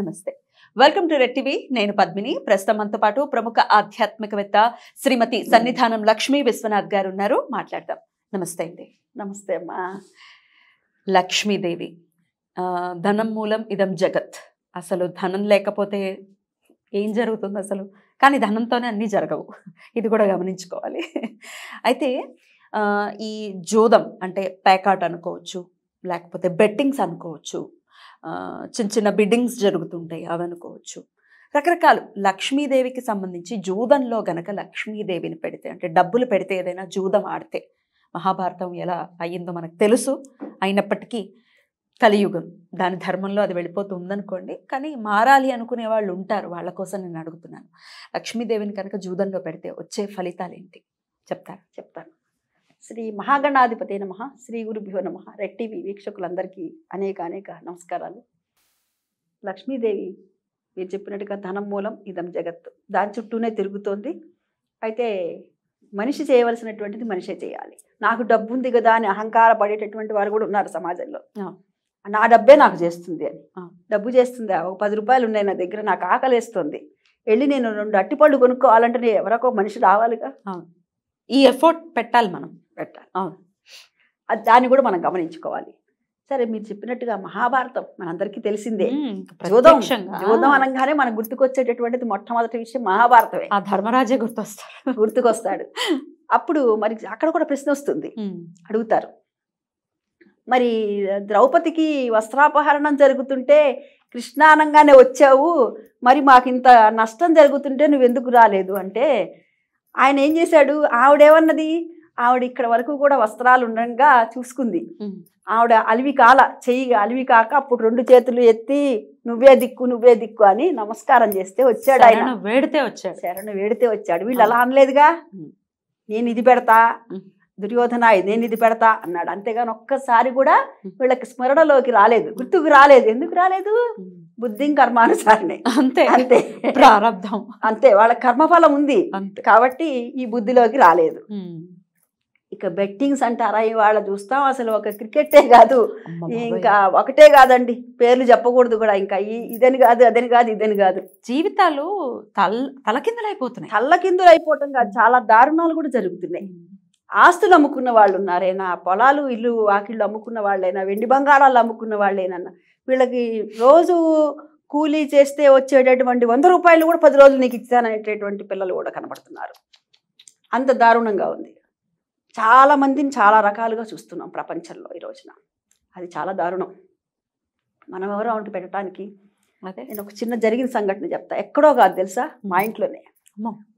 నమస్తే welcome to red TV నేను పద్మిని ప్రస్తుతం మనతో పాటు ప్రముఖ ఆధ్యాత్మికవేత్త శ్రీమతి సన్నిధానం లక్ష్మీ విశ్వనాథ్ గారు ఉన్నారు మాట్లాడదాం నమస్తే అండి నమస్తే అమ్మా లక్ష్మీదేవి ధనం మూలం ఇదం జగత్ అసలు ధనం లేకపోతే ఏం జరుగుతుంది అసలు కానీ ధనంతోనే అన్నీ జరగవు ఇది కూడా గమనించుకోవాలి అయితే ఈ జోదం అంటే ప్యాకాట్ అనుకోవచ్చు లేకపోతే బెట్టింగ్స్ అనుకోవచ్చు చిన్న చిన్న బిడ్డింగ్స్ జరుగుతుంటాయి అవనుకోవచ్చు రకరకాలు లక్ష్మీదేవికి సంబంధించి జూదంలో గనక లక్ష్మీదేవిని పెడితే అంటే డబ్బులు పెడితే ఏదైనా జూదం ఆడితే మహాభారతం ఎలా అయ్యిందో మనకు తెలుసు అయినప్పటికీ కలియుగం దాని ధర్మంలో అది వెళ్ళిపోతుందనుకోండి కానీ మారాలి అనుకునే వాళ్ళు ఉంటారు వాళ్ళ కోసం నేను అడుగుతున్నాను లక్ష్మీదేవిని కనుక జూదంలో పెడితే వచ్చే ఫలితాలు ఏంటి చెప్తారు చెప్తాను శ్రీ మహాగణాధిపతి నమ శ్రీ గురుభ్యో నమ రెడ్ వీక్షకులందరికీ అనేక అనేక నమస్కారాలు లక్ష్మీదేవి మీరు చెప్పినట్టుగా ధనం మూలం ఇదం జగత్తు దాని చుట్టూనే తిరుగుతోంది అయితే మనిషి చేయవలసినటువంటిది మనిషే చేయాలి నాకు డబ్బు ఉంది కదా అని అహంకార పడేటటువంటి వారు కూడా ఉన్నారు సమాజంలో నా డబ్బే నాకు చేస్తుంది అని డబ్బు చేస్తుందా ఒక పది రూపాయలు ఉన్నాయి నా దగ్గర నాకు ఆకలిస్తుంది వెళ్ళి నేను రెండు అట్టిపళ్ళు కొనుక్కోవాలంటే ఎవరొక మనిషి రావాలిగా ఈ ఎఫర్ట్ పెట్టాలి మనం పెట్టాలి అవును దాన్ని కూడా మనం గమనించుకోవాలి సరే మీరు చెప్పినట్టుగా మహాభారతం మనందరికీ తెలిసిందే జోదం అనగానే మనం గుర్తుకొచ్చేటటువంటిది మొట్టమొదటి విషయం మహాభారతమే ఆ ధర్మరాజే గుర్తొస్తాడు గుర్తుకొస్తాడు అప్పుడు మరి అక్కడ కూడా ప్రశ్న వస్తుంది అడుగుతారు మరి ద్రౌపదికి వస్త్రాపహరణం జరుగుతుంటే కృష్ణానంగానే వచ్చావు మరి మాకు ఇంత నష్టం జరుగుతుంటే నువ్వు ఎందుకు రాలేదు అంటే ఆయన ఏం చేశాడు ఆవిడేమన్నది ఆవిడ ఇక్కడ వరకు కూడా వస్త్రాలు ఉండగా చూసుకుంది ఆవిడ అలివి కాల చెయ్యి అలివి కాక అప్పుడు రెండు చేతులు ఎత్తి నువ్వే దిక్కు నువ్వే దిక్కు అని నమస్కారం చేస్తే వచ్చాడు ఆయన వేడితే వచ్చాడు శరణ్ వేడితే వచ్చాడు వీళ్ళు అలా అనలేదుగా నేను ఇది పెడతా దుర్యోధన నేను ఇది పెడతా అన్నాడు అంతేగాని ఒక్కసారి కూడా వీళ్ళకి స్మరణలోకి రాలేదు గుర్తుకు రాలేదు ఎందుకు రాలేదు బుద్ధిం కర్మానుసారనే అంతే అంతే ప్రారంధం అంతే వాళ్ళ కర్మఫలం ఉంది కాబట్టి ఈ బుద్ధిలోకి రాలేదు ఇక బెట్టింగ్స్ అంటారా ఇవాళ చూస్తాం అసలు ఒక క్రికెటే కాదు ఇంకా ఒకటే కాదండి పేర్లు చెప్పకూడదు కూడా ఇంకా ఇదని కాదు అదని కాదు ఇదని కాదు జీవితాలు తల్ తలకిందులైపోతున్నాయి తల్లకిందులైపోవటం కాదు చాలా దారుణాలు కూడా జరుగుతున్నాయి ఆస్తులు అమ్ముకున్న వాళ్ళు ఉన్నారైనా పొలాలు ఇల్లు వాకిళ్ళు అమ్ముకున్న వాళ్ళైనా వెండి బంగారాలు అమ్ముకున్న వాళ్ళైనా వీళ్ళకి రోజు కూలీ చేస్తే వచ్చేటటువంటి వంద రూపాయలు కూడా పది రోజులు నీకు ఇచ్చాననేటటువంటి పిల్లలు కూడా కనబడుతున్నారు అంత దారుణంగా ఉంది చాలా మందిని చాలా రకాలుగా చూస్తున్నాం ప్రపంచంలో ఈ రోజున అది చాలా దారుణం మనం ఎవరు అవును పెట్టడానికి నేను ఒక చిన్న జరిగిన సంఘటన చెప్తా ఎక్కడో కాదు తెలుసా మా ఇంట్లోనే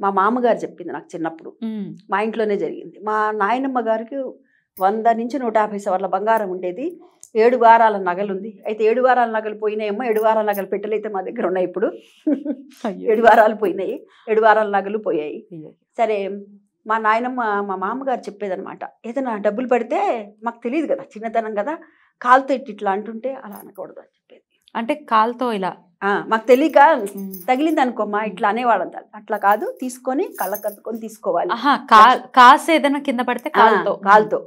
మా మామగారు చెప్పింది నాకు చిన్నప్పుడు మా ఇంట్లోనే జరిగింది మా నాయనమ్మ గారికి వంద నుంచి నూట యాభై సవర్ల బంగారం ఉండేది ఏడు వారాల నగలు ఉంది అయితే ఏడు వారాల నగలు పోయినాయేమో ఏడు వారాల నగలు పెట్టెలైతే మా దగ్గర ఉన్నాయి ఇప్పుడు ఏడు వారాలు పోయినాయి ఏడు వారాల నగలు పోయాయి సరే మా నాయనమ్మ మా మామగారు చెప్పేదనమాట ఏదైనా డబ్బులు పడితే మాకు తెలియదు కదా చిన్నతనం కదా కాలుతో ఇట్టి ఇట్లా అంటుంటే అలా అనకూడదు అని చెప్పేది అంటే కాలుతో ఇలా మాకు తెలియక తగిలింది అనుకోమా ఇట్లా అనేవాళ్ళం అట్లా కాదు తీసుకొని కళ్ళ కత్తుకొని తీసుకోవాలి కాసు ఏదైనా కింద పడితే కాలుతో కాలుతో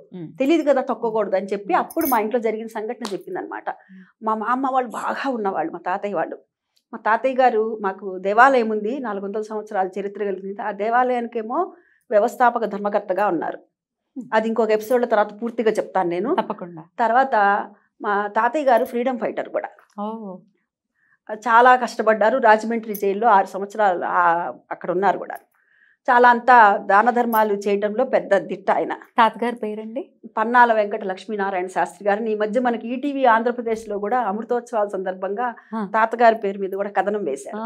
తెలియదు కదా తొక్కకూడదు అని చెప్పి అప్పుడు మా ఇంట్లో జరిగిన సంఘటన అనమాట మా మామ వాళ్ళు బాగా ఉన్నవాళ్ళు మా తాతయ్య వాళ్ళు మా తాతయ్య గారు మాకు దేవాలయం ఉంది నాలుగు వందల సంవత్సరాల చరిత్ర కలిగింది ఆ దేవాలయానికేమో వ్యవస్థాపక ధర్మకర్తగా ఉన్నారు అది ఇంకొక ఎపిసోడ్ల తర్వాత పూర్తిగా చెప్తాను నేను తప్పకుండా తర్వాత మా తాతయ్య గారు ఫ్రీడమ్ ఫైటర్ కూడా చాలా కష్టపడ్డారు రాజమండ్రి జైల్లో ఆరు సంవత్సరాలు అక్కడ ఉన్నారు కూడా చాలా అంతా దాన ధర్మాలు చేయడంలో పెద్ద దిట్ట ఆయన తాతగారి పేరండి పన్నాల వెంకట లక్ష్మీనారాయణ శాస్త్రి గారిని ఈ మధ్య మనకి ఈటీవీ ఆంధ్రప్రదేశ్లో కూడా అమృతోత్సవాల సందర్భంగా తాతగారి పేరు మీద కూడా కథనం వేశారు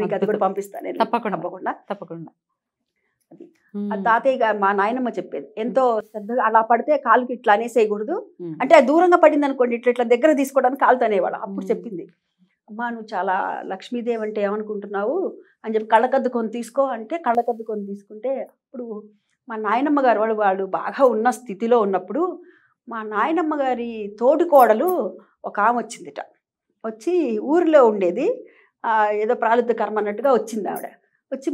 మీకు అది కూడా పంపిస్తాను తప్పకుండా తప్పకుండా తప్పకుండా ఆ తాతయ్య గారు మా నాయనమ్మ చెప్పేది ఎంతో శ్రద్ధగా అలా పడితే కాలుకి ఇట్లా అనేసేయకూడదు అంటే దూరంగా పడింది అనుకోండి ఇట్లా ఇట్లా దగ్గర తీసుకోవడానికి కాలుతో అనేవాడు అప్పుడు చెప్పింది అమ్మా నువ్వు చాలా లక్ష్మీదేవి అంటే ఏమనుకుంటున్నావు అని చెప్పి కళ్ళకద్దుకొని తీసుకో అంటే కళ్ళకద్దుకొని తీసుకుంటే అప్పుడు మా నాయనమ్మ గారు వాళ్ళు వాళ్ళు బాగా ఉన్న స్థితిలో ఉన్నప్పుడు మా నాయనమ్మ గారి కోడలు ఒక ఆమె వచ్చిందిట వచ్చి ఊరిలో ఉండేది ఏదో ప్రాలిద్ధకరం కర్మ అన్నట్టుగా వచ్చింది ఆవిడ వచ్చి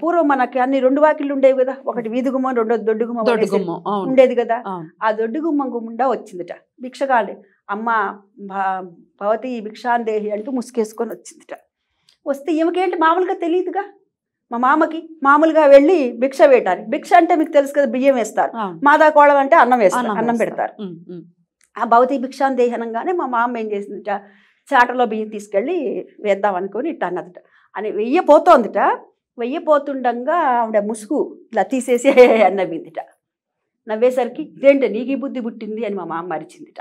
పూర్వం మనకి అన్ని రెండు వాకిళ్ళు ఉండేవి కదా ఒకటి వీధి గుమ్మం రెండోది దొడ్డు గుమ్మం దొడ్డు గుమ్మం ఉండేది కదా ఆ దొడ్డు గుమ్మం గుమ్మండా వచ్చిందిట కాలే అమ్మ భవతి భిక్షాందేహి అంటూ ముసుకేసుకొని వచ్చిందిట వస్తే ఈమెకేంటి మామూలుగా తెలియదుగా మా మామకి మామూలుగా వెళ్ళి భిక్ష వేయటాలి భిక్ష అంటే మీకు తెలుసు కదా బియ్యం వేస్తారు మాదా కోళం అంటే అన్నం వేస్తారు అన్నం పెడతారు ఆ భవతి భిక్షాందేహి అనగానే మా మామ ఏం చేసిందిట చాటలో బియ్యం తీసుకెళ్ళి వేద్దాం అనుకొని ఇట్ట అన్నదిట అని వెయ్యపోతోందిట వెయ్యిపోతుండగా ఆవిడ ముసుగు ఇలా తీసేసి నవ్విందిట నవ్వేసరికి ఇదేంటి నీకు బుద్ధి పుట్టింది అని మా మామ అరిచిందిట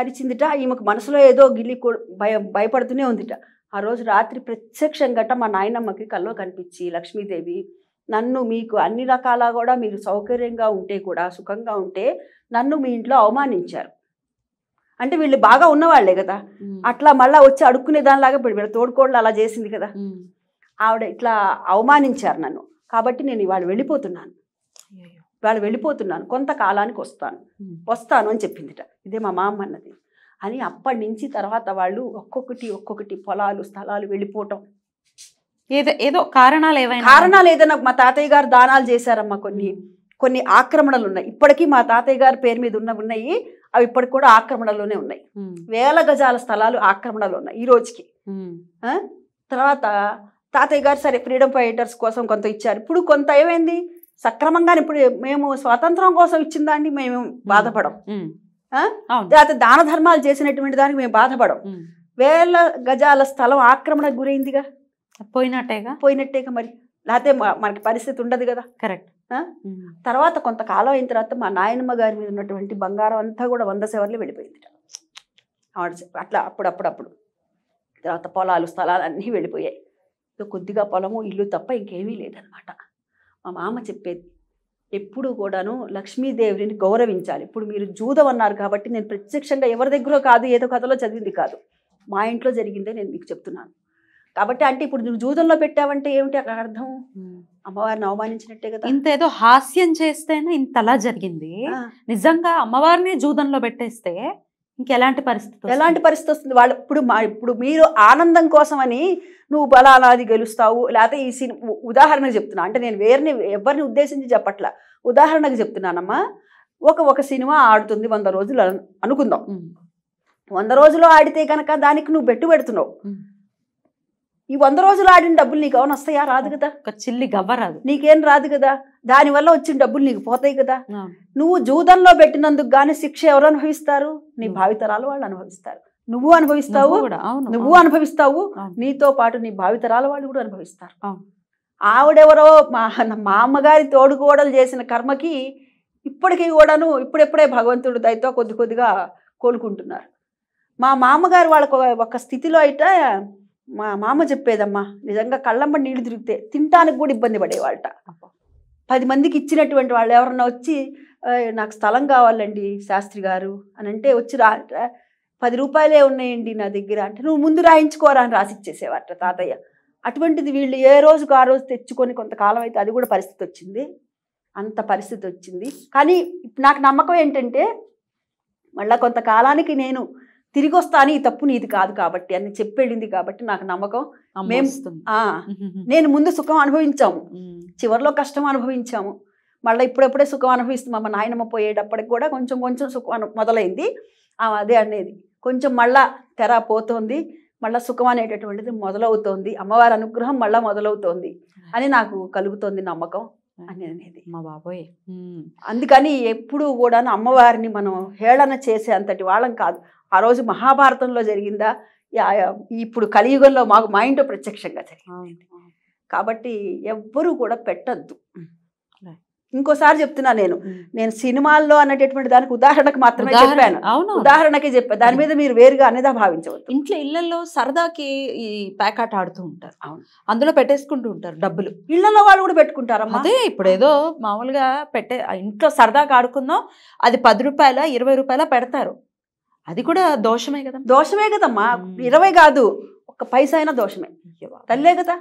అరిచిందిట ఈమెకు మనసులో ఏదో గిల్లి భయ భయపడుతూనే ఉందిట ఆ రోజు రాత్రి గట్ట మా నాయనమ్మకి కల్లో కనిపించి లక్ష్మీదేవి నన్ను మీకు అన్ని రకాల కూడా మీరు సౌకర్యంగా ఉంటే కూడా సుఖంగా ఉంటే నన్ను మీ ఇంట్లో అవమానించారు అంటే వీళ్ళు బాగా ఉన్నవాళ్లే కదా అట్లా మళ్ళీ వచ్చి అడుక్కునే దానిలాగా వీళ్ళ తోడుకోళ్ళు అలా చేసింది కదా ఆవిడ ఇట్లా అవమానించారు నన్ను కాబట్టి నేను ఇవాళ వెళ్ళిపోతున్నాను ఇవాళ వెళ్ళిపోతున్నాను కొంతకాలానికి వస్తాను వస్తాను అని చెప్పిందిట ఇదే మా మామ అన్నది అని అప్పటి నుంచి తర్వాత వాళ్ళు ఒక్కొక్కటి ఒక్కొక్కటి పొలాలు స్థలాలు వెళ్ళిపోవటం ఏదో ఏదో కారణాలు ఏవైనా కారణాలు ఏదైనా మా తాతయ్య గారు దానాలు చేశారమ్మా కొన్ని కొన్ని ఆక్రమణలు ఉన్నాయి ఇప్పటికీ మా తాతయ్య గారి పేరు మీద ఉన్న ఉన్నాయి అవి ఇప్పటికి కూడా ఆక్రమణలోనే ఉన్నాయి వేల గజాల స్థలాలు ఆక్రమణలు ఉన్నాయి ఈ రోజుకి తర్వాత తాతయ్య గారు సరే ఫ్రీడమ్ ఫైటర్స్ కోసం కొంత ఇచ్చారు ఇప్పుడు కొంత ఏమైంది సక్రమంగానే ఇప్పుడు మేము స్వాతంత్రం కోసం ఇచ్చిందా అండి మేము బాధపడం తర్వాత దాన ధర్మాలు చేసినటువంటి దానికి మేము బాధపడం వేల గజాల స్థలం ఆక్రమణ గురైందిగా పోయినట్టేగా పోయినట్టేగా మరి లేకపోతే మనకి పరిస్థితి ఉండదు కదా కరెక్ట్ తర్వాత కొంతకాలం అయిన తర్వాత మా నాయనమ్మ గారి మీద ఉన్నటువంటి బంగారం అంతా కూడా వంద సెవర్లు వెళ్ళిపోయింది అట్లా అప్పుడప్పుడప్పుడు తర్వాత పొలాలు స్థలాలు అన్నీ వెళ్ళిపోయాయి కొద్దిగా పొలము ఇల్లు తప్ప ఇంకేమీ లేదనమాట మా మామ చెప్పేది ఎప్పుడు కూడాను లక్ష్మీదేవిని గౌరవించాలి ఇప్పుడు మీరు జూదం అన్నారు కాబట్టి నేను ప్రత్యక్షంగా ఎవరి దగ్గర కాదు ఏదో కథలో చదివింది కాదు మా ఇంట్లో జరిగిందే నేను మీకు చెప్తున్నాను కాబట్టి అంటే ఇప్పుడు నువ్వు జూదంలో పెట్టావంటే ఏమిటి అక్కడ అర్థం అమ్మవారిని అవమానించినట్టే కదా ఇంత ఏదో హాస్యం చేస్తేనే ఇంతలా జరిగింది నిజంగా అమ్మవారిని జూదంలో పెట్టేస్తే ఇంకెలాంటి పరిస్థితి ఎలాంటి పరిస్థితి వస్తుంది వాళ్ళు ఇప్పుడు మా ఇప్పుడు మీరు ఆనందం కోసమని నువ్వు బలానాది గెలుస్తావు లేకపోతే ఈ సినిమా ఉదాహరణకు చెప్తున్నా అంటే నేను వేరిని ఎవరిని ఉద్దేశించి చెప్పట్లా ఉదాహరణకు చెప్తున్నానమ్మా ఒక ఒక సినిమా ఆడుతుంది వంద రోజులు అనుకుందాం వంద రోజులు ఆడితే కనుక దానికి నువ్వు బెట్టు పెడుతున్నావు ఈ వంద రోజులు ఆడిన డబ్బులు నీకు అవును వస్తాయా రాదు కదా ఒక చిల్లి గవ్వ రాదు నీకేం రాదు కదా దానివల్ల వచ్చిన డబ్బులు నీకు పోతాయి కదా నువ్వు జూదంలో పెట్టినందుకు గానీ శిక్ష ఎవరు అనుభవిస్తారు నీ భావితరాలు వాళ్ళు అనుభవిస్తారు నువ్వు అనుభవిస్తావు నువ్వు అనుభవిస్తావు నీతో పాటు నీ భావితరాల వాళ్ళు కూడా అనుభవిస్తారు ఆవిడెవరో మా మా అమ్మగారి తోడుకోడలు చేసిన కర్మకి ఇప్పటికీ కూడాను ఇప్పుడెప్పుడే భగవంతుడు దయతో కొద్ది కొద్దిగా కోలుకుంటున్నారు మా మామగారు వాళ్ళకు ఒక స్థితిలో అయితే మా మామ చెప్పేదమ్మా నిజంగా కళ్ళమ్మ నీళ్లు తిరిగితే తింటానికి కూడా ఇబ్బంది పడేవాళ్ళట పది మందికి ఇచ్చినటువంటి వాళ్ళు ఎవరన్నా వచ్చి నాకు స్థలం కావాలండి శాస్త్రి గారు అని అంటే వచ్చి రా పది రూపాయలే ఉన్నాయండి నా దగ్గర అంటే నువ్వు ముందు రాయించుకోరా అని రాసిచ్చేసేవాట తాతయ్య అటువంటిది వీళ్ళు ఏ రోజుకు ఆ రోజు తెచ్చుకొని కొంతకాలం అయితే అది కూడా పరిస్థితి వచ్చింది అంత పరిస్థితి వచ్చింది కానీ నాకు నమ్మకం ఏంటంటే మళ్ళీ కొంతకాలానికి నేను తిరిగి వస్తాను ఈ తప్పు నీది కాదు కాబట్టి అని చెప్పేళ్ళింది కాబట్టి నాకు నమ్మకం మేము నేను ముందు సుఖం అనుభవించాము చివరిలో కష్టం అనుభవించాము మళ్ళీ ఇప్పుడప్పుడే సుఖం అనుభవిస్తాం మా నాయనమ్మ పోయేటప్పటికి కూడా కొంచెం కొంచెం సుఖం మొదలైంది అదే అనేది కొంచెం మళ్ళా తెర పోతోంది మళ్ళీ సుఖం అనేటటువంటిది మొదలవుతోంది అమ్మవారి అనుగ్రహం మళ్ళీ మొదలవుతోంది అని నాకు కలుగుతోంది నమ్మకం అని అనేది మా బాబోయ్ అందుకని ఎప్పుడు కూడా అమ్మవారిని మనం హేళన చేసే అంతటి వాళ్ళం కాదు ఆ రోజు మహాభారతంలో జరిగిందా ఇప్పుడు కలియుగంలో మాకు మా ఇంట్లో ప్రత్యక్షంగా జరిగింది కాబట్టి ఎవ్వరూ కూడా పెట్టద్దు ఇంకోసారి చెప్తున్నా నేను నేను సినిమాల్లో అనేటటువంటి దానికి ఉదాహరణకు మాత్రమే చెప్పాను ఉదాహరణకి చెప్పాను దాని మీద మీరు వేరుగా అనేదా భావించవచ్చు ఇంట్లో ఇళ్లలో సరదాకి ఈ ప్యాకాట్ ఆడుతూ ఉంటారు అవును అందులో పెట్టేసుకుంటూ ఉంటారు డబ్బులు ఇళ్లలో వాళ్ళు కూడా పెట్టుకుంటారు అదే ఇప్పుడు ఏదో మామూలుగా పెట్టే ఇంట్లో సరదాగా ఆడుకుందాం అది పది రూపాయల ఇరవై రూపాయల పెడతారు అది కూడా దోషమే కదా దోషమే కదమ్మా ఇరవై కాదు ఒక పైసా అయినా దోషమే తల్లే కదా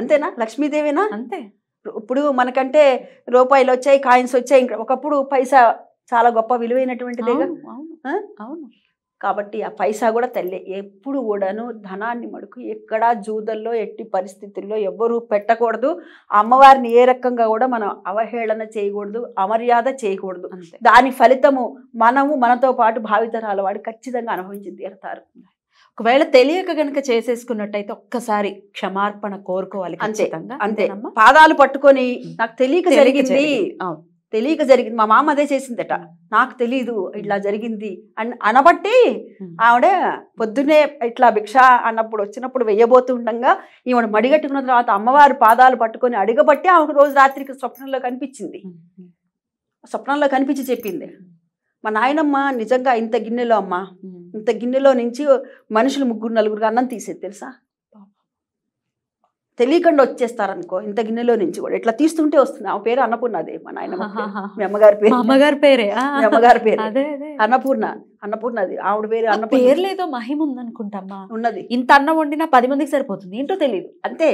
అంతేనా లక్ష్మీదేవేనా అంతే ఇప్పుడు మనకంటే రూపాయలు వచ్చాయి కాయిన్స్ వచ్చాయి ఒకప్పుడు పైసా చాలా గొప్ప విలువైనటువంటిదేగా అవును కాబట్టి ఆ పైసా కూడా తల్లే ఎప్పుడు కూడాను ధనాన్ని మడుకు ఎక్కడా జూదల్లో ఎట్టి పరిస్థితుల్లో ఎవ్వరూ పెట్టకూడదు అమ్మవారిని ఏ రకంగా కూడా మనం అవహేళన చేయకూడదు అమర్యాద చేయకూడదు దాని ఫలితము మనము మనతో పాటు భావితరాల వాడు ఖచ్చితంగా అనుభవించి తీరతారు ఒకవేళ తెలియక గనక చేసేసుకున్నట్టయితే ఒక్కసారి క్షమార్పణ కోరుకోవాలి అంతే అంతే పాదాలు పట్టుకొని నాకు తెలియక జరిగింది తెలియక జరిగింది మా మామ అదే చేసిందట నాకు తెలీదు ఇట్లా జరిగింది అని అనబట్టి ఆవిడ పొద్దునే ఇట్లా భిక్ష అన్నప్పుడు వచ్చినప్పుడు వెయ్యబోతుండగా ఈవిడ మడిగట్టుకున్న తర్వాత అమ్మవారి పాదాలు పట్టుకొని అడిగబట్టి ఆమె రోజు రాత్రికి స్వప్నంలో కనిపించింది స్వప్నంలో కనిపించి చెప్పింది మా నాయనమ్మ నిజంగా ఇంత గిన్నెలో అమ్మ ఇంత గిన్నెలో నుంచి మనుషులు ముగ్గురు నలుగురు అన్నం తీసేది తెలుసా తెలియకుండా వచ్చేస్తారనుకో ఇంత గిన్నెలో నుంచి కూడా ఇట్లా తీస్తుంటే వస్తుంది ఆమె పేరు అన్నపూర్ణదే మా నాయన మీ అమ్మగారి పేరు అమ్మగారి పేరే మీ అమ్మగారి పేరు అన్నపూర్ణ అన్నపూర్ణది ఆవిడ పేరు అన్న పేరు లేదో మహిమ ఉందనుకుంటామా ఉన్నది ఇంత అన్నం వండినా పది మందికి సరిపోతుంది ఏంటో తెలియదు అంతే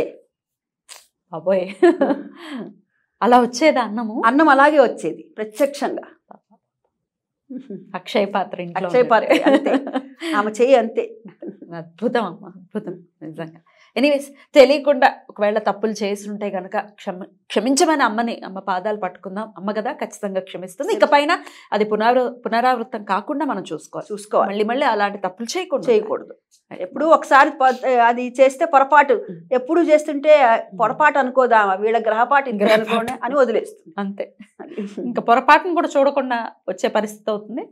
అబోయ్ అలా వచ్చేది అన్నము అన్నం అలాగే వచ్చేది ప్రత్యక్షంగా అక్షయ పాత్ర అక్షయ పాత్ర ఆమె చేయి అంతే అద్భుతం అమ్మ అద్భుతం నిజంగా ఎనీవేస్ తెలియకుండా ఒకవేళ తప్పులు చేస్తుంటే కనుక క్షమ క్షమించమని అమ్మని అమ్మ పాదాలు పట్టుకుందాం అమ్మ కదా ఖచ్చితంగా క్షమిస్తుంది ఇకపైన అది పునరా పునరావృతం కాకుండా మనం చూసుకోవాలి చూసుకోవాలి మళ్ళీ మళ్ళీ అలాంటి తప్పులు చేయకూడదు చేయకూడదు ఎప్పుడు ఒకసారి అది చేస్తే పొరపాటు ఎప్పుడు చేస్తుంటే పొరపాటు అనుకోదా వీళ్ళ గ్రహపాటు ఇంకా అనుకోండి అని వదిలేస్తుంది అంతే ఇంకా పొరపాటును కూడా చూడకుండా వచ్చే పరిస్థితి అవుతుంది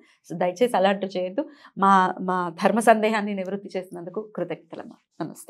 దయచేసి అలాంటివి చేయొద్దు మా మా ధర్మ సందేహాన్ని నివృత్తి చేసినందుకు కృతజ్ఞతలమ్మ నమస్తే